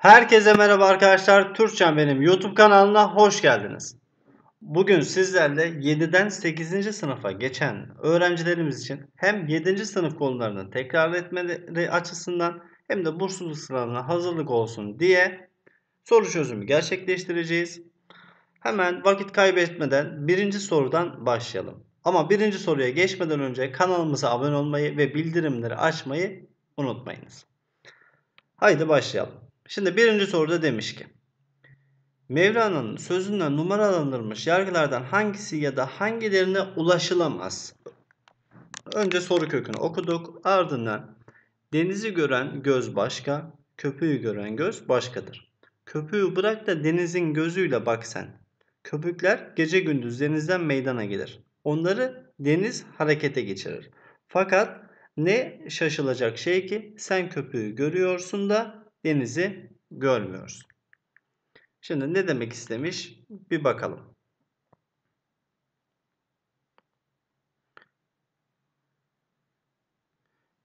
Herkese merhaba arkadaşlar. Türkçen benim YouTube kanalına hoş geldiniz. Bugün sizlerle 7'den 8. sınıfa geçen öğrencilerimiz için hem 7. sınıf konularının tekrar etmeleri açısından hem de bursluluk sınavına hazırlık olsun diye soru çözümü gerçekleştireceğiz. Hemen vakit kaybetmeden birinci sorudan başlayalım. Ama birinci soruya geçmeden önce kanalımıza abone olmayı ve bildirimleri açmayı unutmayınız. Haydi başlayalım. Şimdi birinci soruda demiş ki Mevlana'nın sözünden numaralandırılmış yargılardan hangisi ya da hangilerine ulaşılamaz? Önce soru kökünü okuduk. Ardından denizi gören göz başka, köpüğü gören göz başkadır. Köpüğü bırak da denizin gözüyle bak sen. Köpükler gece gündüz denizden meydana gelir. Onları deniz harekete geçirir. Fakat ne şaşılacak şey ki sen köpüğü görüyorsun da denizi görmüyoruz. Şimdi ne demek istemiş? Bir bakalım.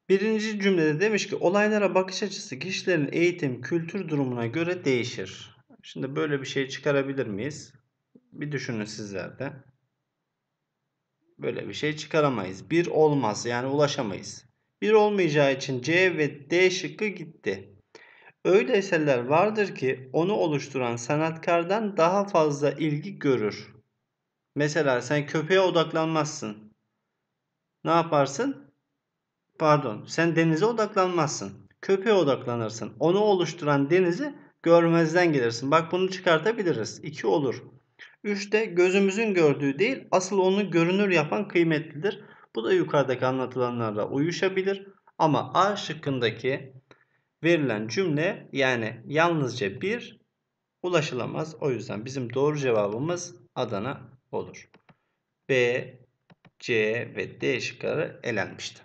Birinci cümlede demiş ki olaylara bakış açısı kişilerin eğitim, kültür durumuna göre değişir. Şimdi böyle bir şey çıkarabilir miyiz? Bir düşünün sizler de. Böyle bir şey çıkaramayız. Bir olmaz yani ulaşamayız. Bir olmayacağı için C ve D şıkkı gitti. Öyle eserler vardır ki onu oluşturan sanatkardan daha fazla ilgi görür. Mesela sen köpeğe odaklanmazsın. Ne yaparsın? Pardon, sen denize odaklanmazsın. Köpeğe odaklanırsın. Onu oluşturan denizi görmezden gelirsin. Bak bunu çıkartabiliriz. İki olur. 3 de gözümüzün gördüğü değil asıl onu görünür yapan kıymetlidir. Bu da yukarıdaki anlatılanlarla uyuşabilir. Ama A şıkkındaki verilen cümle yani yalnızca bir ulaşılamaz. O yüzden bizim doğru cevabımız Adana olur. B, C ve D şıkları elenmişti.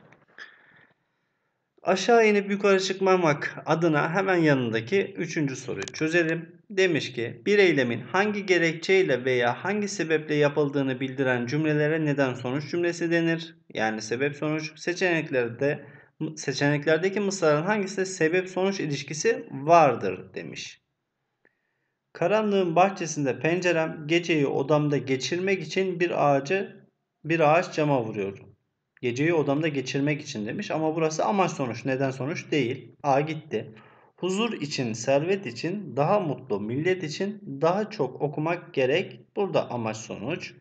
Aşağı inip yukarı çıkmamak adına hemen yanındaki üçüncü soruyu çözelim. Demiş ki bir eylemin hangi gerekçeyle veya hangi sebeple yapıldığını bildiren cümlelere neden sonuç cümlesi denir. Yani sebep sonuç seçeneklerde seçeneklerdeki mısraların hangisinde sebep sonuç ilişkisi vardır demiş. Karanlığın bahçesinde pencerem geceyi odamda geçirmek için bir ağacı bir ağaç cama vuruyor. Geceyi odamda geçirmek için demiş ama burası amaç sonuç neden sonuç değil. A gitti. Huzur için, servet için, daha mutlu millet için daha çok okumak gerek. Burada amaç sonuç.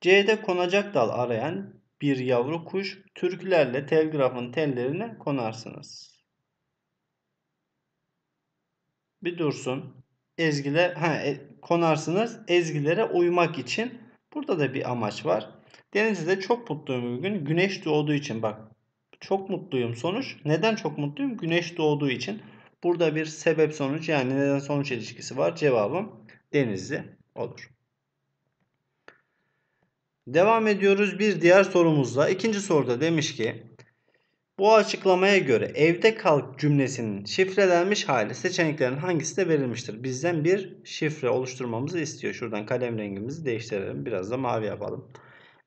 C'de konacak dal arayan bir yavru kuş türkülerle telgrafın tellerine konarsınız. Bir dursun. Ezgile ha, e, konarsınız ezgilere uymak için. Burada da bir amaç var. Denizde çok mutluyum bugün. Güneş doğduğu için bak. Çok mutluyum sonuç. Neden çok mutluyum? Güneş doğduğu için. Burada bir sebep sonuç yani neden sonuç ilişkisi var. Cevabım Denizli olur. Devam ediyoruz bir diğer sorumuzla. İkinci soruda demiş ki bu açıklamaya göre evde kalk cümlesinin şifrelenmiş hali seçeneklerin hangisinde verilmiştir? Bizden bir şifre oluşturmamızı istiyor. Şuradan kalem rengimizi değiştirelim. Biraz da mavi yapalım.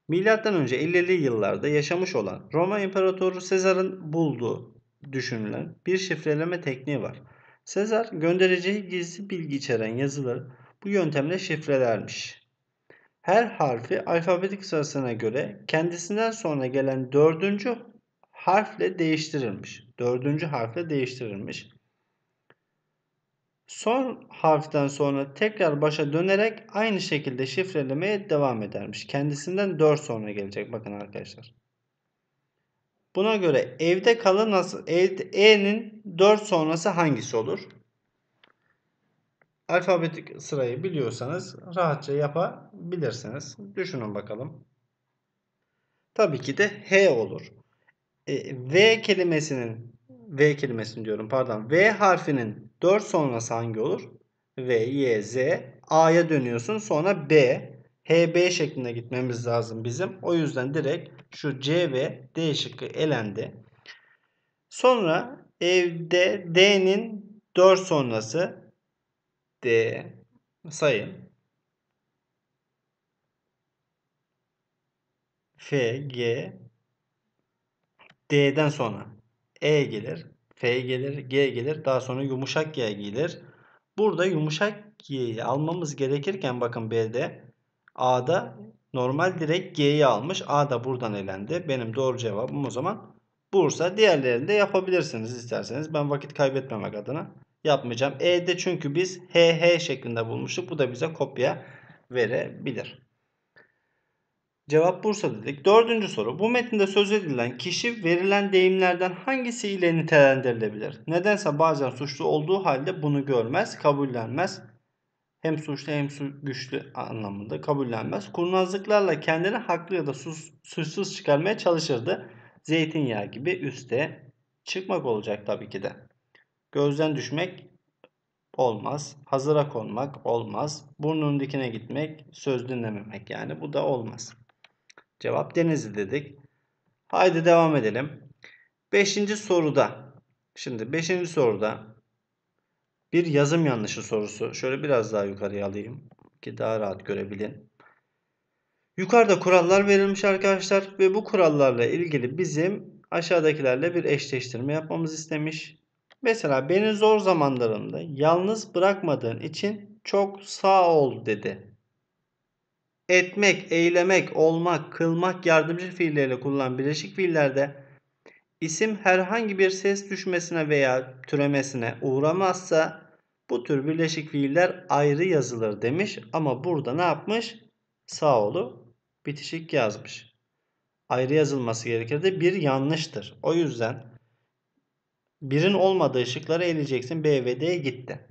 Milattan önce 50'li yıllarda yaşamış olan Roma İmparatoru Sezar'ın bulduğu düşünülen bir şifreleme tekniği var. Sezar göndereceği gizli bilgi içeren yazıları bu yöntemle şifrelermiş her harfi alfabetik sırasına göre kendisinden sonra gelen dördüncü harfle değiştirilmiş. Dördüncü harfle değiştirilmiş. Son harften sonra tekrar başa dönerek aynı şekilde şifrelemeye devam edermiş. Kendisinden 4 sonra gelecek bakın arkadaşlar. Buna göre evde kalı nasıl? E'nin 4 sonrası hangisi olur? Alfabetik sırayı biliyorsanız rahatça yapabilirsiniz. Düşünün bakalım. Tabii ki de H olur. E, v kelimesinin V kelimesini diyorum pardon. V harfinin 4 sonrası hangi olur? V, Y, Z. A'ya dönüyorsun sonra B. HB şeklinde gitmemiz lazım bizim. O yüzden direkt şu C ve D şıkkı elendi. Sonra evde D'nin 4 sonrası D sayın, F, G D'den sonra E gelir. F gelir, G gelir. Daha sonra yumuşak G gelir. Burada yumuşak G'yi almamız gerekirken bakın B'de A'da normal direkt G'yi almış. A da buradan elendi. Benim doğru cevabım o zaman Bursa. Diğerlerini de yapabilirsiniz isterseniz. Ben vakit kaybetmemek adına yapmayacağım. E'de çünkü biz HH şeklinde bulmuştuk. Bu da bize kopya verebilir. Cevap Bursa dedik. Dördüncü soru. Bu metinde söz edilen kişi verilen deyimlerden hangisi ile nitelendirilebilir? Nedense bazen suçlu olduğu halde bunu görmez, kabullenmez. Hem suçlu hem güçlü anlamında kabullenmez. Kurnazlıklarla kendini haklı ya da sus, suçsuz çıkarmaya çalışırdı. Zeytinyağı gibi üste çıkmak olacak tabii ki de. Gözden düşmek olmaz. Hazıra konmak olmaz. Burnunun dikine gitmek, söz dinlememek yani bu da olmaz. Cevap Denizli dedik. Haydi devam edelim. Beşinci soruda. Şimdi beşinci soruda bir yazım yanlışı sorusu. Şöyle biraz daha yukarıya alayım ki daha rahat görebilin. Yukarıda kurallar verilmiş arkadaşlar ve bu kurallarla ilgili bizim aşağıdakilerle bir eşleştirme yapmamız istemiş. Mesela beni zor zamanlarımda yalnız bırakmadığın için çok sağ ol dedi. Etmek, eylemek, olmak, kılmak yardımcı fiilleriyle kullanılan birleşik fiillerde isim herhangi bir ses düşmesine veya türemesine uğramazsa bu tür birleşik fiiller ayrı yazılır demiş ama burada ne yapmış? Sağ olu bitişik yazmış. Ayrı yazılması gerekirdi. Bir yanlıştır. O yüzden Birin olmadığı şıklara eleyeceksin. B ve D gitti.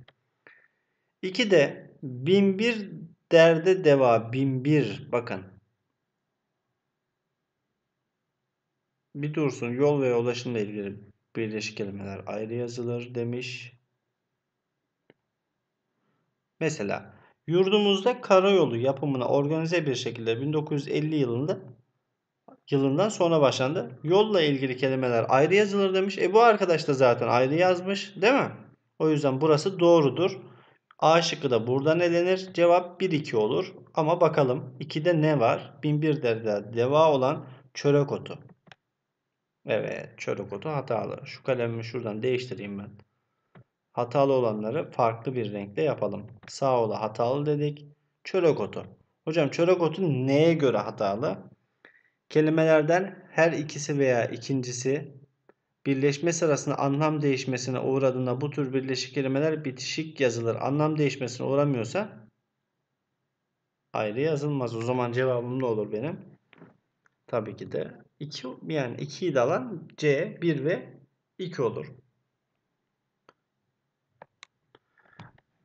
2 de 1001 derde deva 1001 bakın. Bir dursun yol ve ulaşımla ilgili birleşik kelimeler ayrı yazılır demiş. Mesela yurdumuzda karayolu yapımına organize bir şekilde 1950 yılında yılından sonra başlandı. Yolla ilgili kelimeler ayrı yazılır demiş. E bu arkadaş da zaten ayrı yazmış değil mi? O yüzden burası doğrudur. A şıkkı da buradan elenir. Cevap 1-2 olur. Ama bakalım 2'de ne var? 1001 derede deva olan çörek otu. Evet çörek otu hatalı. Şu kalemimi şuradan değiştireyim ben. Hatalı olanları farklı bir renkte yapalım. Sağ ola hatalı dedik. Çörek otu. Hocam çörek otu neye göre hatalı? Kelimelerden her ikisi veya ikincisi birleşme sırasında anlam değişmesine uğradığında bu tür birleşik kelimeler bitişik yazılır. Anlam değişmesine uğramıyorsa ayrı yazılmaz. O zaman cevabım ne olur benim? Tabii ki de 2 yani 2'yi de alan C 1 ve 2 olur.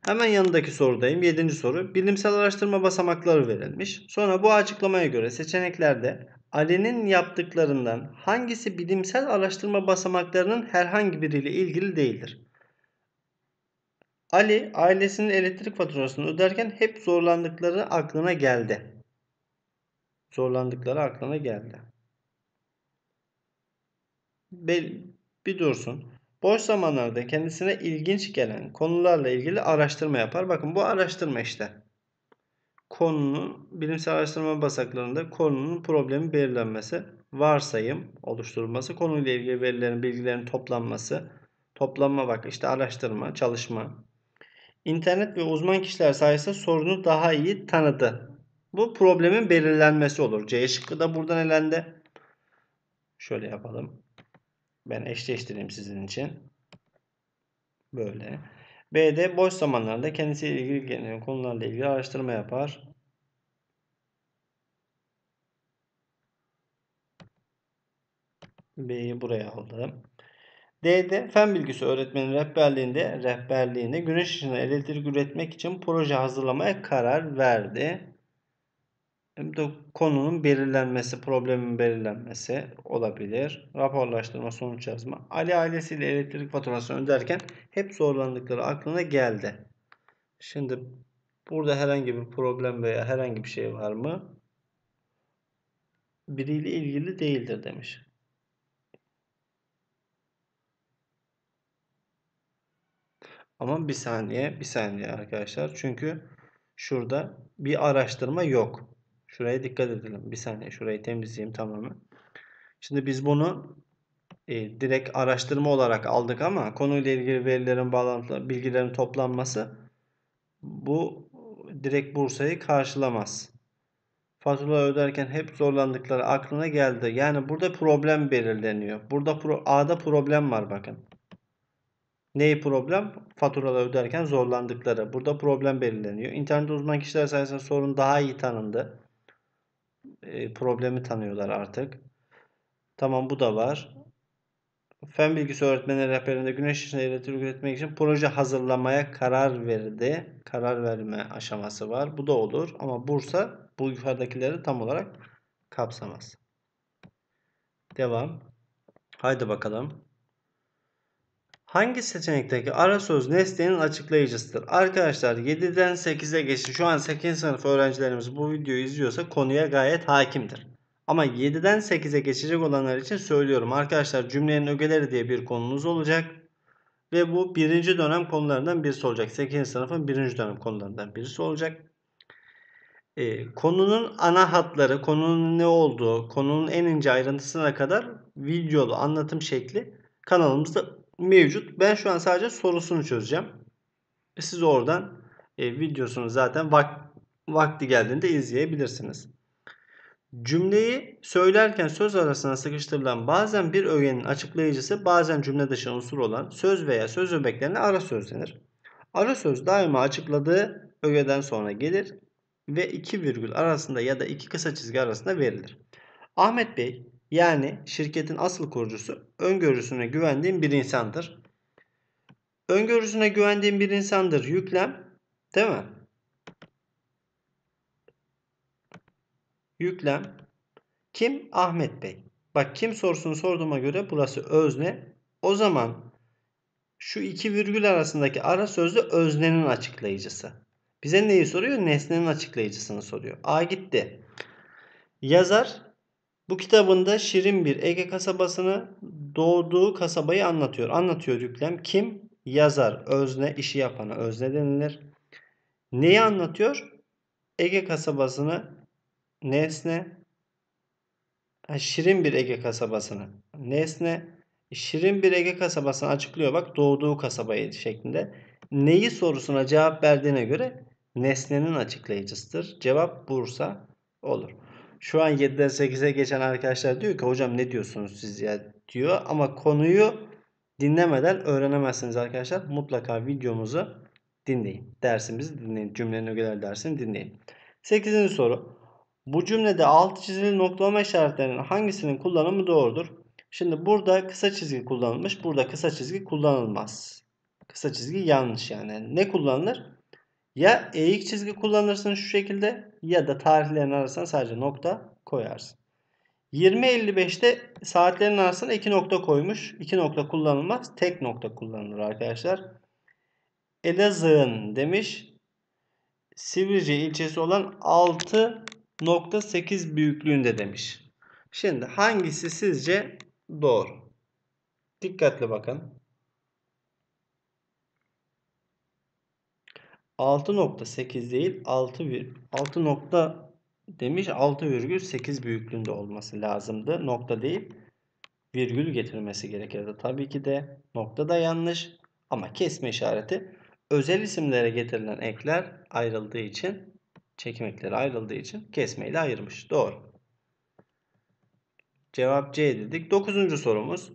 Hemen yanındaki sorudayım. 7. soru. Bilimsel araştırma basamakları verilmiş. Sonra bu açıklamaya göre seçeneklerde Ali'nin yaptıklarından hangisi bilimsel araştırma basamaklarının herhangi biriyle ilgili değildir? Ali ailesinin elektrik faturasını öderken hep zorlandıkları aklına geldi. Zorlandıkları aklına geldi. Bir dursun. Boş zamanlarda kendisine ilginç gelen konularla ilgili araştırma yapar. Bakın bu araştırma işte konunun bilimsel araştırma basaklarında konunun problemi belirlenmesi, varsayım oluşturulması, konuyla ilgili verilerin, bilgilerin toplanması, toplanma bak işte araştırma, çalışma. İnternet ve uzman kişiler sayesinde sorunu daha iyi tanıdı. Bu problemin belirlenmesi olur. C şıkkı da buradan elendi. Şöyle yapalım. Ben eşleştireyim sizin için. Böyle. B'de boş zamanlarda kendisiyle ilgili konularla ilgili araştırma yapar. B'yi buraya aldım. D'de fen bilgisi öğretmeni rehberliğinde rehberliğinde güneş ışını elektrik üretmek için proje hazırlamaya karar verdi hem de konunun belirlenmesi, problemin belirlenmesi olabilir. Raporlaştırma, sonuç yazma. Ali ailesiyle elektrik faturasını öderken hep zorlandıkları aklına geldi. Şimdi burada herhangi bir problem veya herhangi bir şey var mı? Biriyle ilgili değildir demiş. Ama bir saniye, bir saniye arkadaşlar. Çünkü şurada bir araştırma yok. Şuraya dikkat edelim. Bir saniye şurayı temizleyeyim tamamen. Şimdi biz bunu e, direkt araştırma olarak aldık ama konuyla ilgili verilerin bağlantıları, bilgilerin toplanması bu direkt Bursa'yı karşılamaz. Fatura öderken hep zorlandıkları aklına geldi. Yani burada problem belirleniyor. Burada pro A'da problem var bakın. Neyi problem? Faturaları öderken zorlandıkları. Burada problem belirleniyor. İnternet uzman kişiler sayesinde sorun daha iyi tanındı e, problemi tanıyorlar artık. Tamam bu da var. Fen bilgisi öğretmenleri rehberinde güneş ışını elektrik üretmek için proje hazırlamaya karar verdi. Karar verme aşaması var. Bu da olur ama Bursa bu yukarıdakileri tam olarak kapsamaz. Devam. Haydi bakalım. Hangi seçenekteki ara söz nesnenin açıklayıcısıdır? Arkadaşlar 7'den 8'e geçti. Şu an 8. sınıf öğrencilerimiz bu videoyu izliyorsa konuya gayet hakimdir. Ama 7'den 8'e geçecek olanlar için söylüyorum. Arkadaşlar cümlenin ögeleri diye bir konumuz olacak. Ve bu birinci dönem konularından birisi olacak. 8. sınıfın birinci dönem konularından birisi olacak. Ee, konunun ana hatları, konunun ne olduğu, konunun en ince ayrıntısına kadar videolu anlatım şekli kanalımızda mevcut. Ben şu an sadece sorusunu çözeceğim. E, siz oradan e, videosunu zaten vak vakti geldiğinde izleyebilirsiniz. Cümleyi söylerken söz arasına sıkıştırılan bazen bir öğenin açıklayıcısı bazen cümle dışı unsur olan söz veya söz öbeklerine ara söz denir. Ara söz daima açıkladığı öğeden sonra gelir ve iki virgül arasında ya da iki kısa çizgi arasında verilir. Ahmet Bey yani şirketin asıl kurucusu öngörüsüne güvendiğim bir insandır. Öngörüsüne güvendiğim bir insandır yüklem değil mi? Yüklem kim? Ahmet Bey. Bak kim sorusunu sorduğuma göre burası özne. O zaman şu iki virgül arasındaki ara sözlü öznenin açıklayıcısı. Bize neyi soruyor? Nesnenin açıklayıcısını soruyor. A gitti. Yazar bu kitabında şirin bir Ege kasabasını doğduğu kasabayı anlatıyor. Anlatıyor yüklem. Kim? Yazar, özne, işi yapana özne denilir. Neyi anlatıyor? Ege kasabasını nesne, şirin bir Ege kasabasını nesne, şirin bir Ege kasabasını açıklıyor. Bak doğduğu kasabayı şeklinde. Neyi sorusuna cevap verdiğine göre nesnenin açıklayıcısıdır. Cevap Bursa olur. Şu an 7'den 8'e geçen arkadaşlar diyor ki hocam ne diyorsunuz siz ya diyor. Ama konuyu dinlemeden öğrenemezsiniz arkadaşlar. Mutlaka videomuzu dinleyin. Dersimizi dinleyin. Cümlenin ögeler dersini dinleyin. 8. soru. Bu cümlede altı çizili noktalama işaretlerinin hangisinin kullanımı doğrudur? Şimdi burada kısa çizgi kullanılmış. Burada kısa çizgi kullanılmaz. Kısa çizgi yanlış yani. Ne kullanılır? Ya eğik çizgi kullanırsın şu şekilde ya da tarihlerin arasına sadece nokta koyarsın. 20.55'te saatlerin arasına iki nokta koymuş. 2 nokta kullanılmaz. Tek nokta kullanılır arkadaşlar. Elazığ'ın demiş Sivrice ilçesi olan 6.8 büyüklüğünde demiş. Şimdi hangisi sizce doğru? Dikkatli bakın. 6.8 değil 6, 6 nokta demiş 6,8 büyüklüğünde olması lazımdı. Nokta değil virgül getirmesi gerekirdi. Tabii ki de nokta da yanlış ama kesme işareti özel isimlere getirilen ekler ayrıldığı için çekim ayrıldığı için kesmeyle ayırmış. Doğru. Cevap C dedik. Dokuzuncu sorumuz.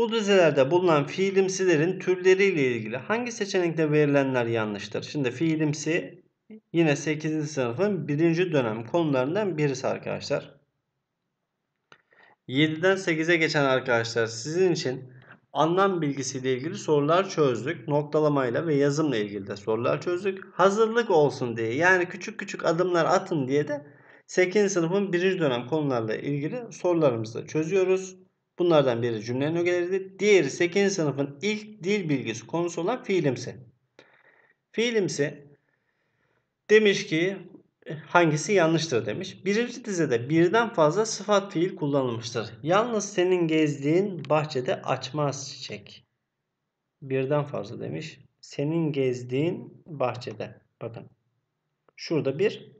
Bu dizelerde bulunan fiilimsilerin türleriyle ilgili hangi seçenekte verilenler yanlıştır? Şimdi fiilimsi yine 8. sınıfın 1. dönem konularından birisi arkadaşlar. 7'den 8'e geçen arkadaşlar sizin için anlam bilgisiyle ilgili sorular çözdük. Noktalamayla ve yazımla ilgili de sorular çözdük. Hazırlık olsun diye yani küçük küçük adımlar atın diye de 8. sınıfın 1. dönem konularla ilgili sorularımızı çözüyoruz. Bunlardan biri cümlenin ögeleridir. Diğeri 8. sınıfın ilk dil bilgisi konusu olan fiilimsi. Fiilimsi demiş ki hangisi yanlıştır demiş. Birinci dizede birden fazla sıfat fiil kullanılmıştır. Yalnız senin gezdiğin bahçede açmaz çiçek. Birden fazla demiş. Senin gezdiğin bahçede. Bakın. Şurada bir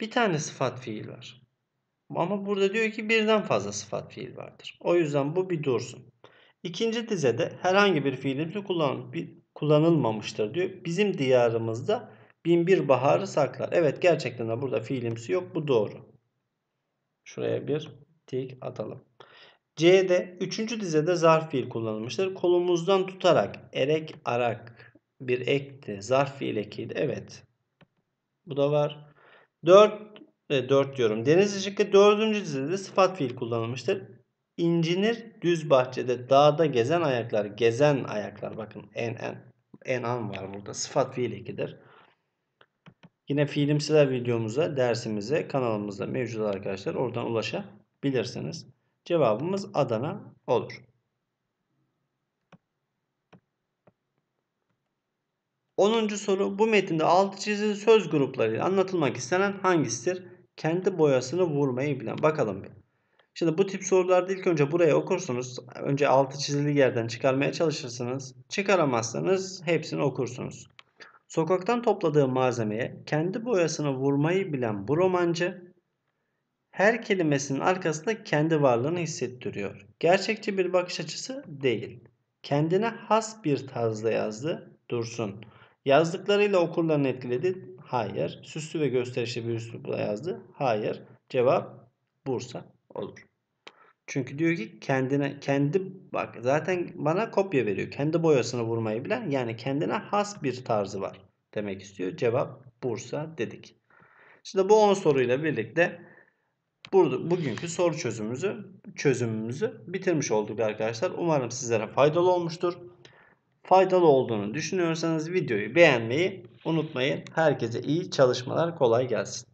bir tane sıfat fiil var. Ama burada diyor ki birden fazla sıfat fiil vardır. O yüzden bu bir dursun. İkinci dizede herhangi bir fiilimiz kullan, bir kullanılmamıştır diyor. Bizim diyarımızda bin bir baharı saklar. Evet gerçekten de burada fiilimsi yok. Bu doğru. Şuraya bir tik atalım. C'de 3. dizede zarf fiil kullanılmıştır. Kolumuzdan tutarak erek arak bir ekti. Zarf fiil ekiydi. Evet. Bu da var. 4 e, 4 diyorum. Denizli şıkkı 4. dizide sıfat fiil kullanılmıştır. İncinir düz bahçede dağda gezen ayaklar. Gezen ayaklar bakın en en en an var burada. Sıfat fiil ekidir. Yine fiilimsiler videomuza, dersimize, kanalımızda mevcut arkadaşlar. Oradan ulaşabilirsiniz. Cevabımız Adana olur. 10. soru bu metinde altı çizili söz gruplarıyla anlatılmak istenen hangisidir? kendi boyasını vurmayı bilen. Bakalım bir. Şimdi bu tip sorularda ilk önce buraya okursunuz. Önce altı çizili yerden çıkarmaya çalışırsınız. Çıkaramazsanız hepsini okursunuz. Sokaktan topladığı malzemeye kendi boyasını vurmayı bilen bu romancı her kelimesinin arkasında kendi varlığını hissettiriyor. Gerçekçi bir bakış açısı değil. Kendine has bir tarzda yazdı Dursun. Yazdıklarıyla okurlarını etkiledi. Hayır. Süslü ve gösterişli bir üslupla yazdı. Hayır. Cevap Bursa olur. Çünkü diyor ki kendine kendi bak zaten bana kopya veriyor. Kendi boyasını vurmayı bilen yani kendine has bir tarzı var demek istiyor. Cevap Bursa dedik. Şimdi bu 10 soruyla birlikte burada bugünkü soru çözümümüzü çözümümüzü bitirmiş olduk arkadaşlar. Umarım sizlere faydalı olmuştur. Faydalı olduğunu düşünüyorsanız videoyu beğenmeyi unutmayın. Herkese iyi çalışmalar, kolay gelsin.